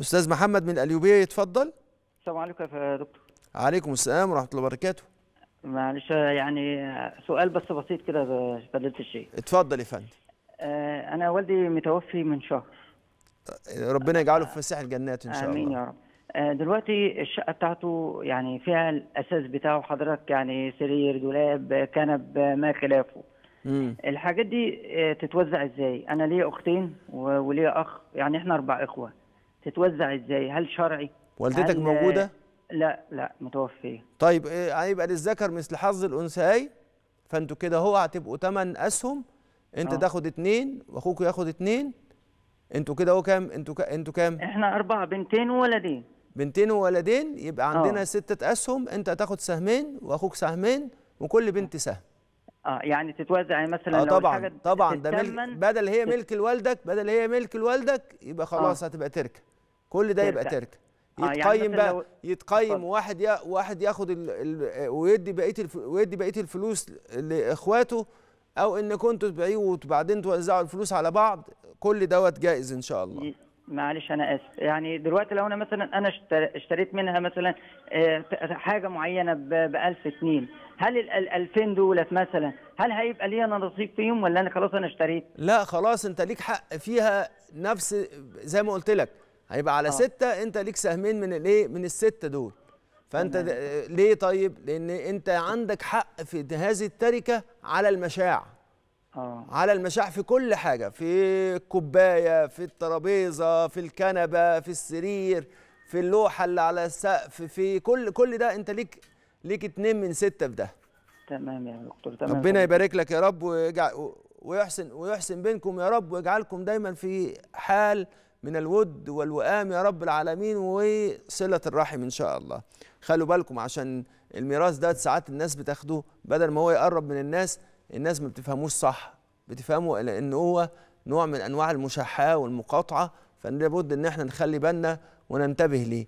استاذ محمد من القليوبيه يتفضل السلام عليكم يا دكتور عليكم السلام ورحمه الله وبركاته معلش يعني سؤال بس بسيط كده بدلت الشيخ اتفضل يا فندم آه، انا والدي متوفي من شهر ربنا يجعله في فسيح الجنات ان شاء الله امين يا رب آه، دلوقتي الشقه بتاعته يعني فيها الاساس بتاعه حضرتك يعني سرير دولاب كنب ما خلافه مم. الحاجات دي آه، تتوزع ازاي انا ليا اختين وليا اخ يعني احنا اربع اخوه تتوزع ازاي هل شرعي والدتك هل موجوده لا لا متوفيه طيب آه، هيبقى للذكر مثل حظ الانثيين فانتوا كده هو هتبقوا ثمان اسهم انت أوه. تاخد اثنين واخوك ياخد اثنين انتوا كده هو كام انتوا ك... انتوا كام احنا اربعه بنتين وولدين بنتين وولدين يبقى آه. عندنا أوه. ستة اسهم انت تاخد سهمين واخوك سهمين وكل بنت سهم اه يعني تتوزع يعني مثلا آه طبعا لو طبعا ده ملك بدل هي ملك لوالدك بدل هي ملك لوالدك يبقى خلاص آه. هتبقى تركه كل ده يبقى تركه آه، يعني يتقيم يعني بقى لو... يتقيم فضل. واحد يا... واحد ياخد ال... ال... ويدي بقيه الف... ويدي بقيه الفلوس لاخواته او ان كنتوا تبيعوه وبعدين توزعوا الفلوس على بعض كل دوت جائز ان شاء الله معلش انا اسف يعني دلوقتي لو انا مثلا انا اشتريت منها مثلا آه، حاجه معينه ب 1000 2 هل ال 2000 دولت مثلا هل هيبقى لي انا نصيب فيهم ولا انا خلاص انا اشتريت لا خلاص انت ليك حق فيها نفس زي ما قلت لك هيبقى على آه. ستة انت ليك سهمين من الايه من الستة دول فانت ليه طيب لان انت عندك حق في هذه التركة على المشاع آه. على المشاع في كل حاجة في الكوباية في الترابيزة في الكنبة في السرير في اللوحة اللي على السقف في كل كل ده انت ليك ليك اتنين من ستة في ده تمام يا دكتور تمام ربنا يبارك لك يا رب ويجعل ويحسن ويحسن بينكم يا رب ويجعلكم دايما في حال من الود والوئام يا رب العالمين وصلة الرحم إن شاء الله خلوا بالكم عشان الميراث ده ساعات الناس بتاخده بدل ما هو يقرب من الناس الناس ما بتفهموش صح بتفهموا لأن هو نوع من أنواع المشاحة والمقاطعة فلابد إن احنا نخلي بالنا وننتبه ليه